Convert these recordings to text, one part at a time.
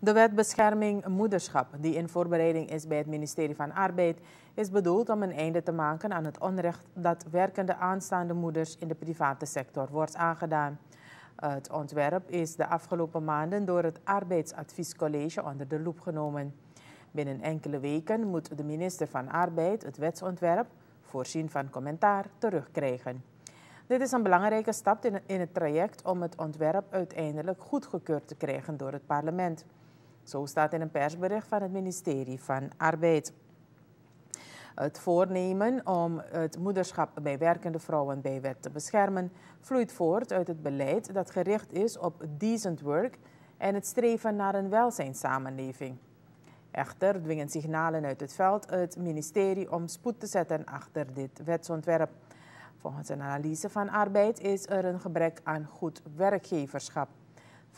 De wet bescherming moederschap, die in voorbereiding is bij het ministerie van Arbeid, is bedoeld om een einde te maken aan het onrecht dat werkende aanstaande moeders in de private sector wordt aangedaan. Het ontwerp is de afgelopen maanden door het Arbeidsadviescollege onder de loep genomen. Binnen enkele weken moet de minister van Arbeid het wetsontwerp, voorzien van commentaar, terugkrijgen. Dit is een belangrijke stap in het traject om het ontwerp uiteindelijk goedgekeurd te krijgen door het parlement. Zo staat in een persbericht van het ministerie van Arbeid. Het voornemen om het moederschap bij werkende vrouwen bij wet te beschermen vloeit voort uit het beleid dat gericht is op decent work en het streven naar een welzijnssamenleving. Echter dwingen signalen uit het veld het ministerie om spoed te zetten achter dit wetsontwerp. Volgens een analyse van arbeid is er een gebrek aan goed werkgeverschap.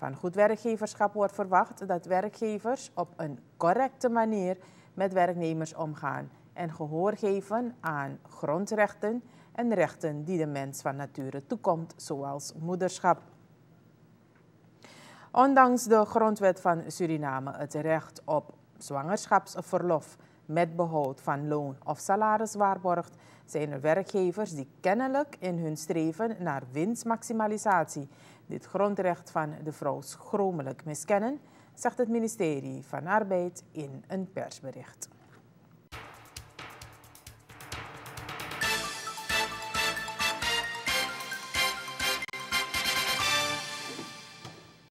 Van goed werkgeverschap wordt verwacht dat werkgevers op een correcte manier met werknemers omgaan en gehoor geven aan grondrechten en rechten die de mens van nature toekomt, zoals moederschap. Ondanks de grondwet van Suriname het recht op zwangerschapsverlof met behoud van loon of salaris waarborgt, zijn er werkgevers die kennelijk in hun streven naar winstmaximalisatie dit grondrecht van de vrouw schromelijk miskennen, zegt het ministerie van Arbeid in een persbericht.